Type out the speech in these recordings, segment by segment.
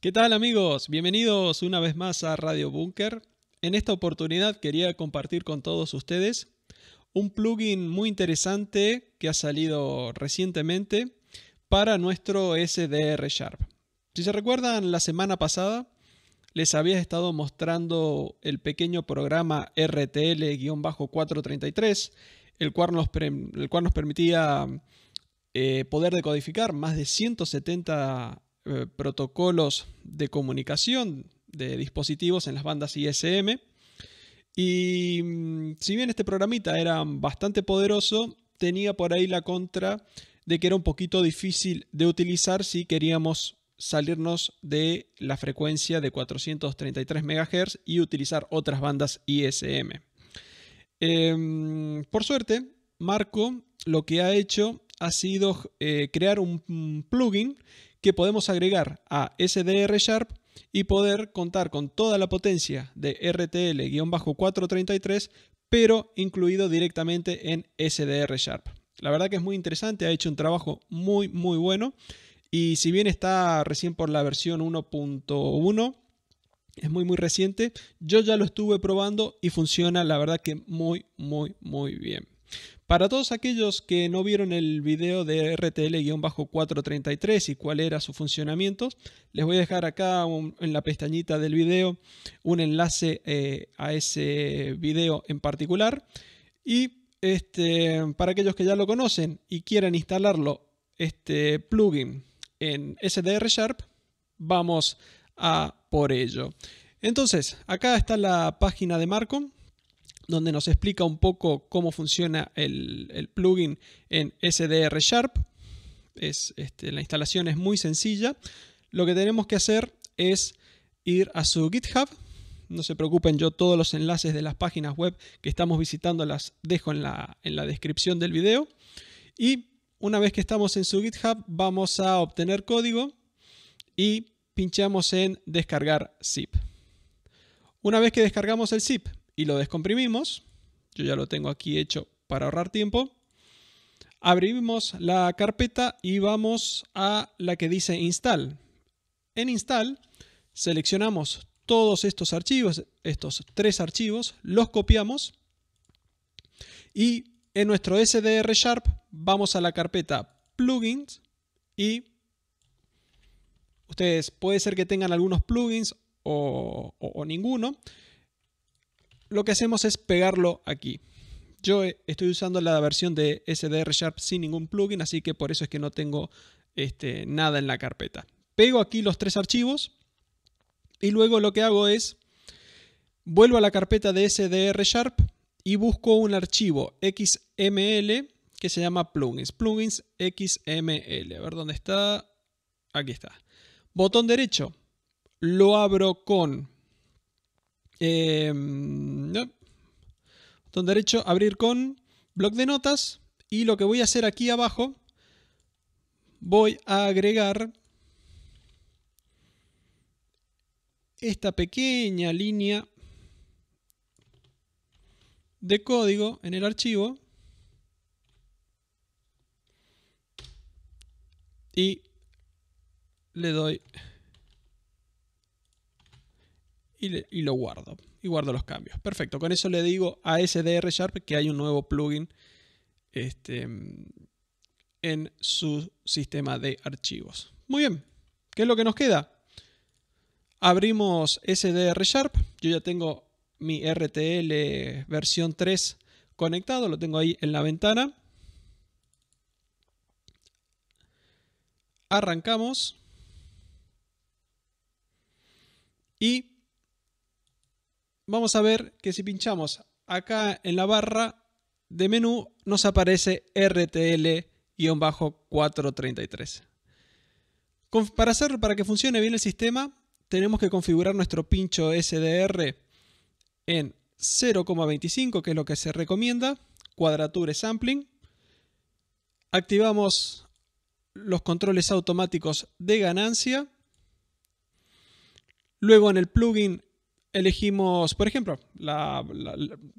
¿Qué tal amigos? Bienvenidos una vez más a Radio Bunker. En esta oportunidad quería compartir con todos ustedes un plugin muy interesante que ha salido recientemente para nuestro SDR Sharp. Si se recuerdan, la semana pasada les había estado mostrando el pequeño programa RTL-433, el, cual nos, el cual nos permitía eh, poder decodificar más de 170 eh, protocolos de comunicación de dispositivos en las bandas ISM. Y mm, si bien este programita era bastante poderoso, tenía por ahí la contra de que era un poquito difícil de utilizar si queríamos salirnos de la frecuencia de 433 MHz y utilizar otras bandas ISM. Em, por suerte, Marco lo que ha hecho ha sido eh, crear un plugin que podemos agregar a SDR Sharp y poder contar con toda la potencia de RTL-433, pero incluido directamente en SDR Sharp. La verdad que es muy interesante, ha hecho un trabajo muy, muy bueno. Y si bien está recién por la versión 1.1, es muy, muy reciente, yo ya lo estuve probando y funciona, la verdad que muy, muy, muy bien. Para todos aquellos que no vieron el video de RTL-433 y cuál era su funcionamiento, les voy a dejar acá en la pestañita del video un enlace eh, a ese video en particular. Y este, para aquellos que ya lo conocen y quieran instalarlo, este plugin en SDR Sharp, vamos a por ello. Entonces, acá está la página de Marco donde nos explica un poco cómo funciona el, plugin en SDR Sharp. Este, la instalación es muy sencilla. Lo que tenemos que hacer es ir a su GitHub. No se preocupen, yo todos los enlaces de las páginas web que estamos visitando las dejo en la, en la descripción del video. Y una vez que estamos en su GitHub, vamos a obtener código y pinchamos en descargar zip. Una vez que descargamos el zip, y lo descomprimimos. Yo ya lo tengo aquí hecho para ahorrar tiempo. Abrimos la carpeta y vamos a la que dice install. En install seleccionamos todos estos archivos, estos tres archivos, los copiamos y en nuestro SDR Sharp vamos a la carpeta plugins y ustedes puede ser que tengan algunos plugins o, o ninguno lo que hacemos es pegarlo aquí. Yo eh, estoy usando la versión de SDR Sharp sin ningún plugin, así que por eso es que no tengo este, nada en la carpeta. Pego aquí los tres archivos y luego lo que hago es, vuelvo a la carpeta de SDR Sharp y busco un archivo XML que se llama plugins, plugins XML. A ver dónde está. Aquí está. Botón derecho. Lo abro con eh, Botón derecho, abrir con bloc de notas. Y lo que voy a hacer aquí abajo, voy a agregar esta pequeña línea de código en el archivo y le doy y, lo guardo. Y guardo los cambios. Perfecto. Con eso le digo a SDR Sharp que hay un nuevo plugin este, en su sistema de archivos. Muy bien. ¿Qué es lo que nos queda? Abrimos SDR Sharp. Yo ya tengo mi RTL versión 3 conectado. Lo tengo ahí en la ventana. Arrancamos. Y vamos a ver que si pinchamos acá en la barra de menú nos aparece RTL-433. Para, hacerlo, para que funcione bien el sistema, tenemos que configurar nuestro pincho SDR en 0,25, que es lo que se recomienda, cuadratura sampling. Activamos los controles automáticos de ganancia. Luego en el plugin elegimos, por ejemplo,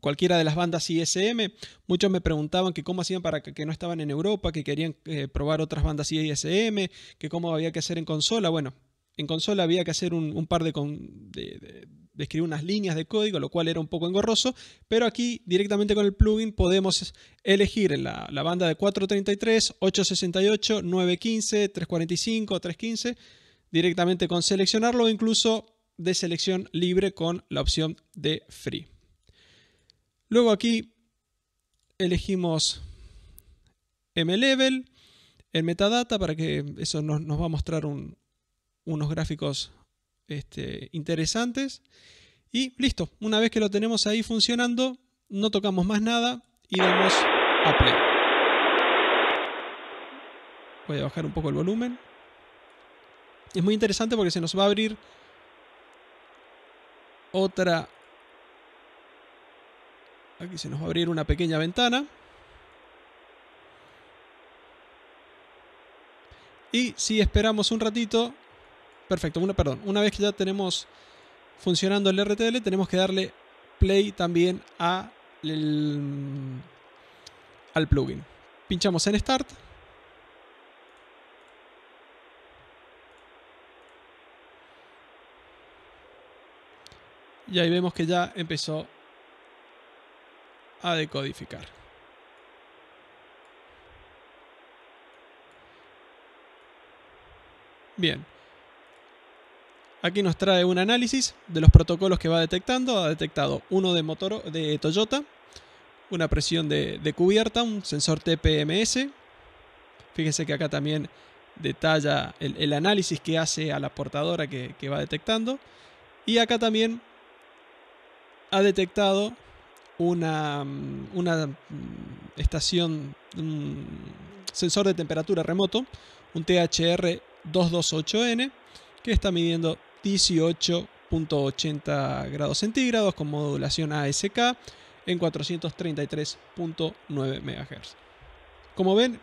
cualquiera de las bandas ISM. Muchos me preguntaban que cómo hacían para que, no estaban en Europa, que querían eh, probar otras bandas ISM, que cómo había que hacer en consola. Bueno, en consola había que hacer un, par de, escribir unas líneas de código, lo cual era un poco engorroso, pero aquí directamente con el plugin podemos elegir la, la banda de 433, 868, 915, 345, 315, directamente con seleccionarlo, incluso de selección libre con la opción de free. Luego aquí elegimos M-Level, el metadata, para que eso nos, va a mostrar unos gráficos este, interesantes. Y listo, una vez que lo tenemos ahí funcionando, no tocamos más nada y damos a play. Voy a bajar un poco el volumen. Es muy interesante porque se nos va a abrir otra... Aquí se nos va a abrir una pequeña ventana. Y si esperamos un ratito... Perfecto, una, perdón. Una vez que ya tenemos funcionando el RTL, tenemos que darle play también a al plugin. Pinchamos en Start. Y ahí vemos que ya empezó a decodificar. Bien. Aquí nos trae un análisis de los protocolos que va detectando. Ha detectado uno de, motor, de Toyota, una presión de, cubierta, un sensor TPMS. Fíjense que acá también detalla el, análisis que hace a la portadora que, que va detectando. Y acá también ha detectado una, mm, una mm, estación, un sensor de temperatura remoto, un THR 228N, que está midiendo 18.80 grados centígrados con modulación ASK en 433.9 MHz. Como ven,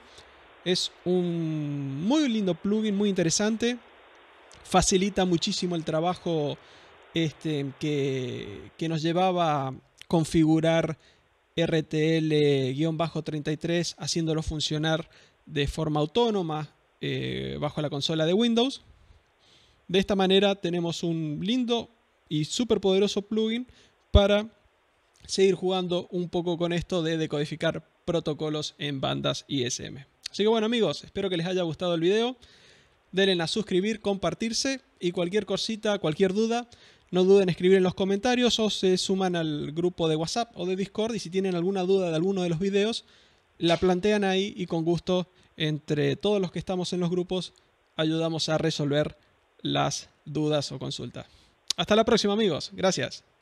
es un muy lindo plugin, muy interesante. Facilita muchísimo el trabajo este, que, nos llevaba a configurar RTL-33 haciéndolo funcionar de forma autónoma eh, bajo la consola de Windows. De esta manera tenemos un lindo y súper poderoso plugin para seguir jugando un poco con esto de decodificar protocolos en bandas ISM. Así que bueno amigos, espero que les haya gustado el video. Denle a suscribir, compartirse y cualquier cosita, cualquier duda, no duden en escribir en los comentarios o se suman al grupo de WhatsApp o de Discord y si tienen alguna duda de alguno de los videos, la plantean ahí y con gusto entre todos los que estamos en los grupos ayudamos a resolver las dudas o consultas. Hasta la próxima amigos, gracias.